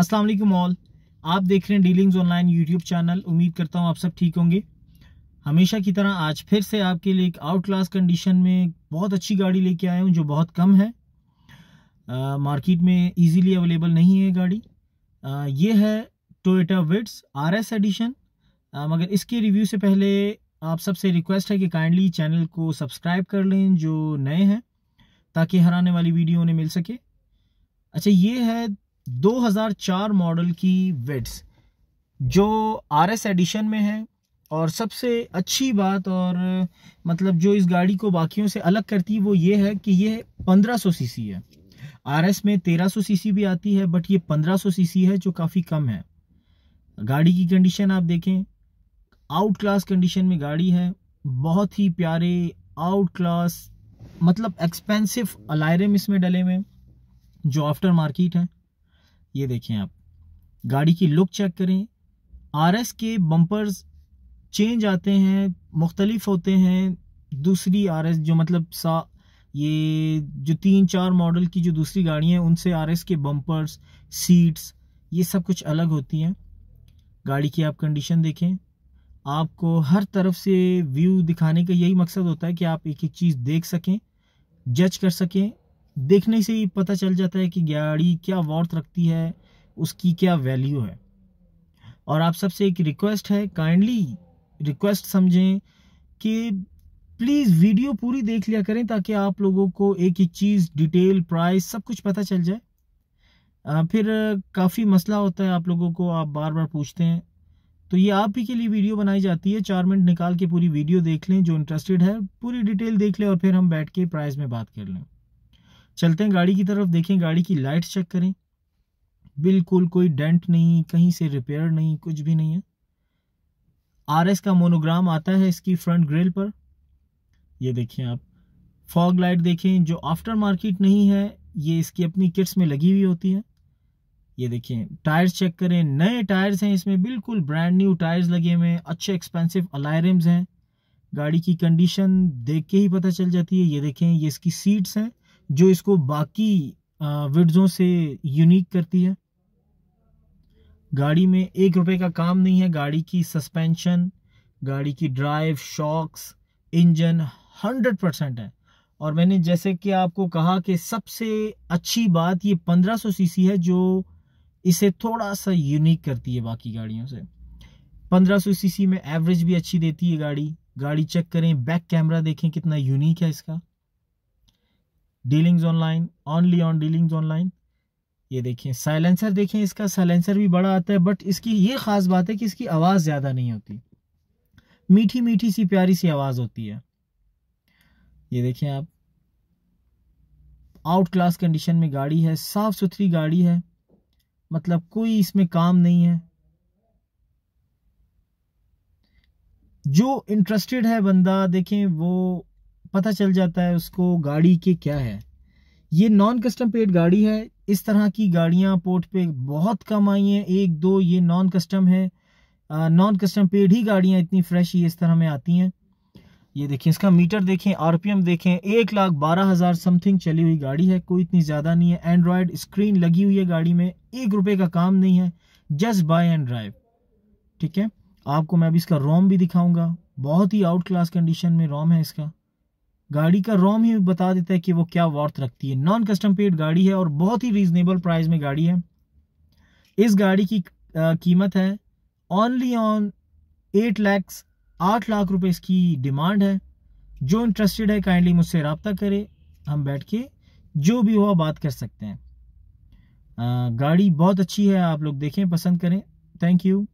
अस्सलाम वालेकुम ऑल आप देख रहे हैं डीलिंग्स ऑनलाइन यूट्यूब चैनल उम्मीद करता हूँ आप सब ठीक होंगे हमेशा की तरह आज फिर से आपके लिए एक आउट क्लास कंडीशन में बहुत अच्छी गाड़ी लेके आया हूँ जो बहुत कम है आ, मार्केट में इजीली अवेलेबल नहीं है गाड़ी आ, ये है Toyota Vitz R S edition मगर इसके रिव्यू से पहले आप सबसे रिक्वेस्ट है कि काइंडली चैनल को सब्सक्राइब कर लें जो नए हैं ताकि हर आने वाली वीडियो उन्हें मिल सके अच्छा ये है 2004 मॉडल की वेड्स जो आर एस एडिशन में है और सबसे अच्छी बात और मतलब जो इस गाड़ी को बाकियों से अलग करती है वो ये है कि ये 1500 सीसी है आर एस में 1300 सीसी भी आती है बट ये 1500 सीसी है जो काफ़ी कम है गाड़ी की कंडीशन आप देखें आउट क्लास कंडीशन में गाड़ी है बहुत ही प्यारे आउट क्लास मतलब एक्सपेंसिव अलायरम इसमें डले में जो आफ्टर मार्केट हैं ये देखें आप गाड़ी की लुक चेक करें आर एस के बम्पर्स चेंज आते हैं मुख्तलिफ होते हैं दूसरी आर एस जो मतलब सा ये जो तीन चार मॉडल की जो दूसरी गाड़ियाँ हैं उनसे आर एस के बम्पर्स सीट्स ये सब कुछ अलग होती हैं गाड़ी की आप कंडीशन देखें आपको हर तरफ से व्यू दिखाने का यही मकसद होता है कि आप एक एक चीज़ देख सकें जज कर सकें देखने से ही पता चल जाता है कि गाड़ी क्या वर्थ रखती है उसकी क्या वैल्यू है और आप सबसे एक रिक्वेस्ट है काइंडली रिक्वेस्ट समझें कि प्लीज़ वीडियो पूरी देख लिया करें ताकि आप लोगों को एक एक चीज़ डिटेल प्राइस सब कुछ पता चल जाए फिर काफ़ी मसला होता है आप लोगों को आप बार बार पूछते हैं तो ये आप ही के लिए वीडियो बनाई जाती है चार मिनट निकाल के पूरी वीडियो देख लें जो इंटरेस्टेड है पूरी डिटेल देख लें और फिर हम बैठ के प्राइस में बात कर लें चलते हैं गाड़ी की तरफ देखें गाड़ी की लाइट चेक करें बिल्कुल कोई डेंट नहीं कहीं से रिपेयर नहीं कुछ भी नहीं है आर एस का मोनोग्राम आता है इसकी फ्रंट ग्रिल पर ये देखें आप फॉग लाइट देखें जो आफ्टर मार्केट नहीं है ये इसकी अपनी किट्स में लगी हुई होती है ये देखें टायर्स चेक करें नए टायर्स हैं इसमें बिल्कुल ब्रांड न्यू टायर्स लगे हुए हैं अच्छे एक्सपेंसिव अलायरम्स हैं गाड़ी की कंडीशन देख के ही पता चल जाती है ये देखें ये इसकी सीट्स हैं जो इसको बाकी विड्सों से यूनिक करती है गाड़ी में एक रुपए का काम नहीं है गाड़ी की सस्पेंशन गाड़ी की drive shocks engine hundred percent है और मैंने जैसे कि आपको कहा कि सबसे अच्छी बात ये 1500 सीसी है जो इसे थोड़ा सा यूनिक करती है बाकी गाड़ियों से 1500 सीसी में एवरेज भी अच्छी देती है गाड़ी गाड़ी चेक करें बैक कैमरा देखें कितना यूनिक है इसका dealings online only on dealings online ये देखिए साइलेंसर देखिए इसका साइलेंसर भी बड़ा आता है बट इसकी ये ख़ास बात है कि इसकी आवाज़ ज़्यादा नहीं होती मीठी मीठी सी प्यारी सी आवाज़ होती है ये देखें आप आउट क्लास कंडीशन में गाड़ी है साफ़ सुथरी गाड़ी है मतलब कोई इसमें काम नहीं है जो इंटरेस्टेड है बंदा देखें वो पता चल जाता है उसको गाड़ी के क्या है ये नॉन कस्टम पेड गाड़ी है इस तरह की गाड़ियाँ पोर्ट पे बहुत कम आई हैं एक दो ये नॉन कस्टम है नॉन कस्टम पेड ही गाड़ियाँ इतनी फ्रेश ही इस तरह में आती हैं ये देखिए इसका मीटर देखें आरपीएम देखें एक लाख बारह हज़ार समथिंग चली हुई गाड़ी है कोई इतनी ज़्यादा नहीं है एंड्रॉयड स्क्रीन लगी हुई है गाड़ी में एक रुपये का काम नहीं है जस्ट बाय एंड ड्राइव ठीक है आपको मैं अभी इसका रोम भी दिखाऊंगा बहुत ही आउट क्लास कंडीशन में रोम है इसका गाड़ी का रोम ही बता देता है कि वो क्या वर्थ रखती है नॉन कस्टम पेड गाड़ी है और बहुत ही रीजनेबल प्राइस में गाड़ी है इस गाड़ी की आ, कीमत है ऑनली ऑन एट लैक्स आठ लाख रुपए इसकी डिमांड है जो इंटरेस्टेड है काइंडली मुझसे रबता करे हम बैठ के जो भी हुआ बात कर सकते हैं आ, गाड़ी बहुत अच्छी है आप लोग देखें पसंद करें थैंक यू